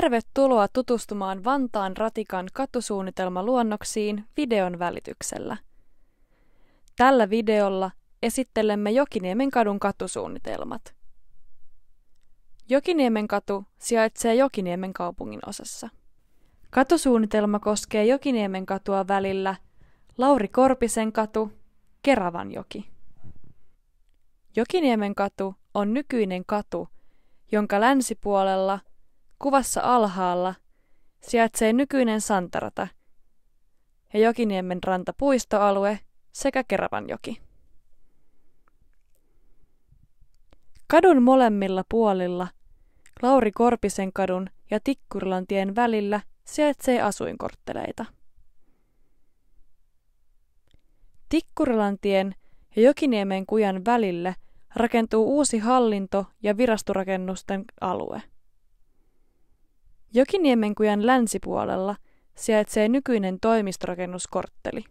Tervetuloa tutustumaan Vantaan Ratikan katusuunnitelmaluonnoksiin videon välityksellä. Tällä videolla esittelemme Jokiniemen kadun katusuunnitelmat. Jokiniemen katu sijaitsee Jokiniemen kaupungin osassa. Katusuunnitelma koskee Jokiniemen katua välillä Lauri Korpisen katu, Keravanjoki. Jokiniemen katu on nykyinen katu, jonka länsipuolella – Kuvassa alhaalla sijaitsee nykyinen Santarata ja Jokiniemen rantapuistoalue sekä Keravanjoki. Kadun molemmilla puolilla, Lauri Korpisen kadun ja Tikkurilan tien välillä sijaitsee asuinkortteleita. Tikkurilan tien ja Jokiniemen kujan välille rakentuu uusi hallinto- ja virastorakennusten alue – Jokiniemenkujan länsipuolella sijaitsee nykyinen toimistorakennuskortteli.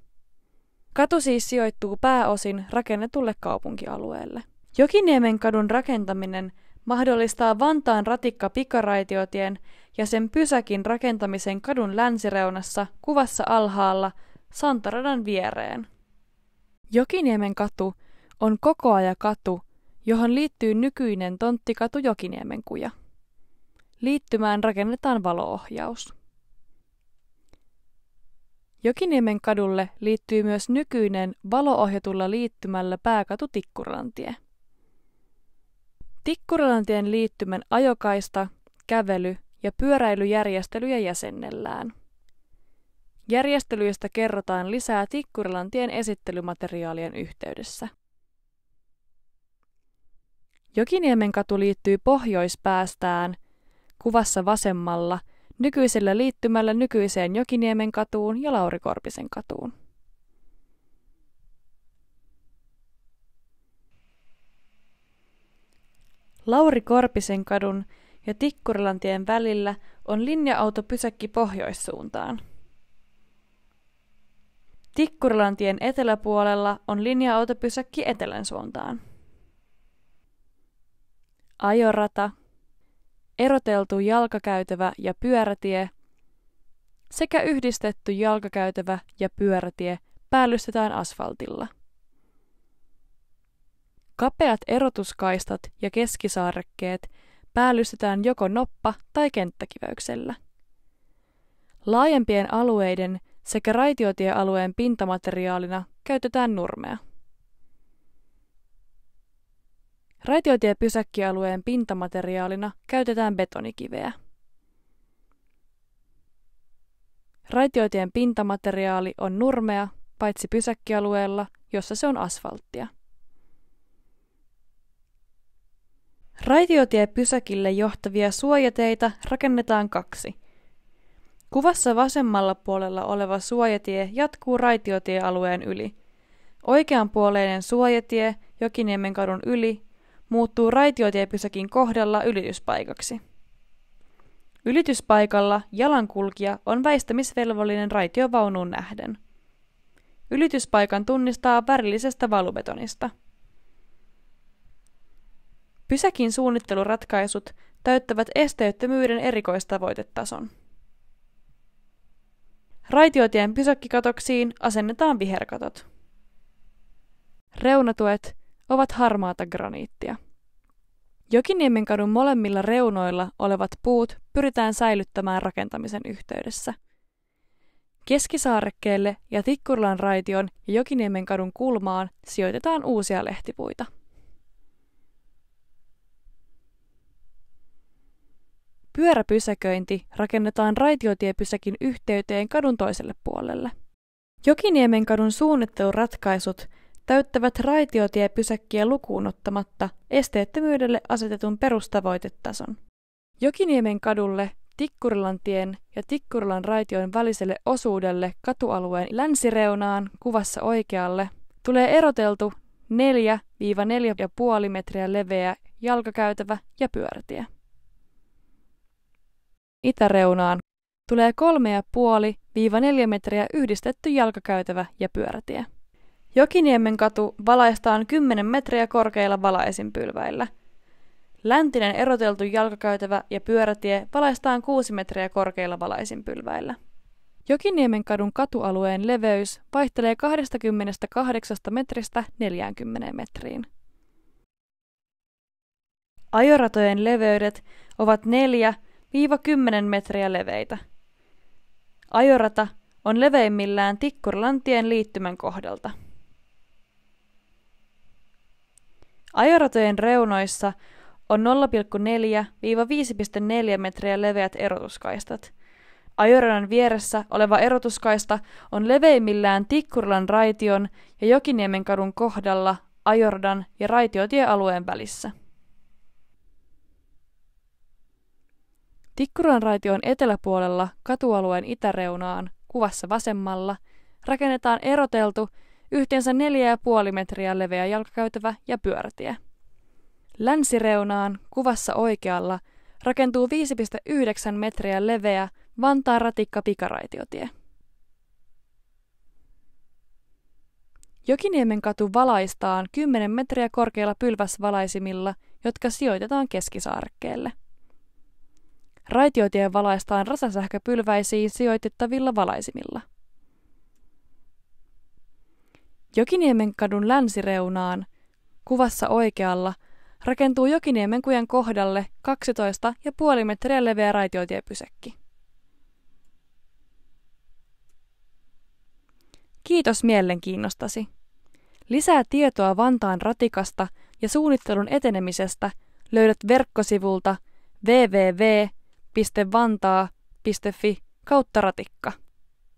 Katu siis sijoittuu pääosin rakennetulle kaupunkialueelle. kadun rakentaminen mahdollistaa Vantaan ratikka pikaraitiotien ja sen pysäkin rakentamisen kadun länsireunassa kuvassa alhaalla Santaradan viereen. Jokiniemen katu on katu, johon liittyy nykyinen tonttikatu kuja. Liittymään rakennetaan valoohjaus. Jokiniemen kadulle liittyy myös nykyinen valoohjatulla liittymällä pääkatu Tikkurantie. Tikkurantien liittymän ajokaista, kävely ja pyöräilyjärjestelyjä jäsennellään. Järjestelyistä kerrotaan lisää Tikkurilantien esittelymateriaalien yhteydessä. Jokiniemen katu liittyy pohjoispäästään Kuvassa vasemmalla nykyisellä liittymällä nykyiseen Jokiniemen katuun ja Lauri Korpisen katuun. Lauri Korpisen kadun ja Tikkurilantien välillä on linja auto pysäkki pohjoissuuntaan. Tikkurilantien eteläpuolella on linja-autopysäkki etelän suuntaan. Ajorata eroteltu jalkakäytävä ja pyörätie sekä yhdistetty jalkakäytävä ja pyörätie päällystetään asfaltilla. Kapeat erotuskaistat ja keskisaarekkeet päällystetään joko noppa- tai kenttäkiväyksellä. Laajempien alueiden sekä raitiotiealueen pintamateriaalina käytetään nurmea. Raitiotiepysäkkialueen pintamateriaalina käytetään betonikiveä. Raitiotien pintamateriaali on nurmea, paitsi pysäkkialueella, jossa se on asfalttia. Raitiotiepysäkille johtavia suojateita rakennetaan kaksi. Kuvassa vasemmalla puolella oleva suojatie jatkuu raitiotiealueen yli. Oikeanpuoleinen suojatie Jokiniemen kadun yli muuttuu raitiotiepysäkin kohdalla ylityspaikaksi. Ylityspaikalla jalankulkija on väistämisvelvollinen raitiovaunuun nähden. Ylityspaikan tunnistaa värillisestä valubetonista. Pysäkin suunnitteluratkaisut täyttävät esteettömyyden erikoistavoitetason. Raitiotien pysäkkikatoksiin asennetaan viherkatot. Reunatuet ovat harmaata graniittia. Jokiniemenkadun molemmilla reunoilla olevat puut pyritään säilyttämään rakentamisen yhteydessä. Keskisaarekkeelle ja Tikkurlan raition ja Jokiniemenkadun kulmaan sijoitetaan uusia lehtipuita. Pyöräpysäköinti rakennetaan raitiotiepysäkin yhteyteen kadun toiselle puolelle. Jokiniemenkadun suunnitteluratkaisut täyttävät raitiotiepysäkkiä lukuun ottamatta esteettömyydelle asetetun perustavoitetason. Jokiniemen kadulle, Tikkurilan tien ja Tikkurilan raition väliselle osuudelle katualueen länsireunaan kuvassa oikealle tulee eroteltu 4-4,5 metriä leveä jalkakäytävä ja pyörätie. Itäreunaan tulee 3,5-4 metriä yhdistetty jalkakäytävä ja pyörätie. Jokiniemen katu valaistaan 10 metriä korkeilla valaisinpylväillä. Läntinen eroteltu jalkakäytävä ja pyörätie valaistaan 6 metriä korkeilla valaisinpylväillä. Jokiniemen kadun katualueen leveys vaihtelee 28 metristä 40 metriin. Ajoratojen leveydet ovat 4-10 metriä leveitä. Ajorata on leveimmillään Tikkurlantien liittymän kohdalta. Ajoratojen reunoissa on 0,4-5,4 metriä leveät erotuskaistat. Ajoradan vieressä oleva erotuskaista on leveimmillään Tikkurilan raition ja Jokiniemen kadun kohdalla ajoradan ja raitiotiealueen välissä. Tikkurilan raition eteläpuolella katualueen itäreunaan, kuvassa vasemmalla, rakennetaan eroteltu yhteensä 4,5 metriä leveä jalkakäytävä ja pyörätie. Länsireunaan, kuvassa oikealla, rakentuu 5,9 metriä leveä Vantaan ratikka pikaraitiotie. Jokiniemen katu valaistaan 10 metriä korkeilla pylväsvalaisimilla, jotka sijoitetaan keskisaarkkeelle. Raitiotie valaistaan rasasähköpylväisiin sijoitettavilla valaisimilla – Jokiniemen kadun länsireunaan, kuvassa oikealla, rakentuu Jokiniemen kujan kohdalle 12,5 metriä leveä raitiotiepysäkki. Kiitos mielenkiinnostasi. Lisää tietoa Vantaan ratikasta ja suunnittelun etenemisestä löydät verkkosivulta www.vantaa.fi kautta ratikka.